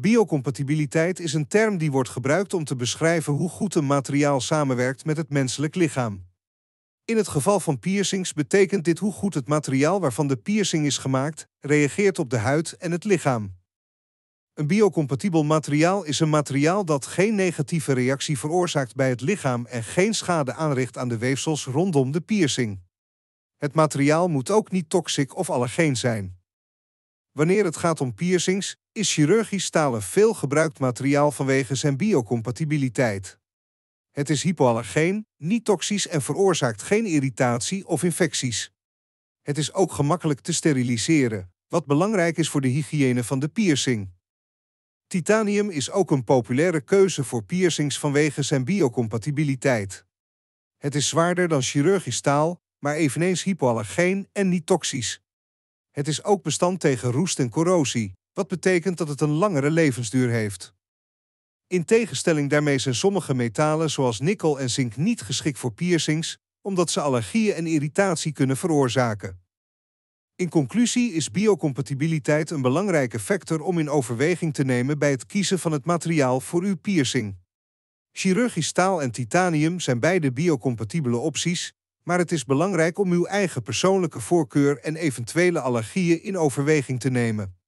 Biocompatibiliteit is een term die wordt gebruikt om te beschrijven hoe goed een materiaal samenwerkt met het menselijk lichaam. In het geval van piercings betekent dit hoe goed het materiaal waarvan de piercing is gemaakt reageert op de huid en het lichaam. Een biocompatibel materiaal is een materiaal dat geen negatieve reactie veroorzaakt bij het lichaam en geen schade aanricht aan de weefsels rondom de piercing. Het materiaal moet ook niet toxic of allergeen zijn. Wanneer het gaat om piercings, is chirurgisch stalen veel gebruikt materiaal vanwege zijn biocompatibiliteit. Het is hypoallergeen, niet toxisch en veroorzaakt geen irritatie of infecties. Het is ook gemakkelijk te steriliseren, wat belangrijk is voor de hygiëne van de piercing. Titanium is ook een populaire keuze voor piercings vanwege zijn biocompatibiliteit. Het is zwaarder dan chirurgisch staal, maar eveneens hypoallergeen en niet toxisch. Het is ook bestand tegen roest en corrosie, wat betekent dat het een langere levensduur heeft. In tegenstelling daarmee zijn sommige metalen zoals nikkel en zink niet geschikt voor piercings, omdat ze allergieën en irritatie kunnen veroorzaken. In conclusie is biocompatibiliteit een belangrijke factor om in overweging te nemen bij het kiezen van het materiaal voor uw piercing. Chirurgisch staal en titanium zijn beide biocompatibele opties, maar het is belangrijk om uw eigen persoonlijke voorkeur en eventuele allergieën in overweging te nemen.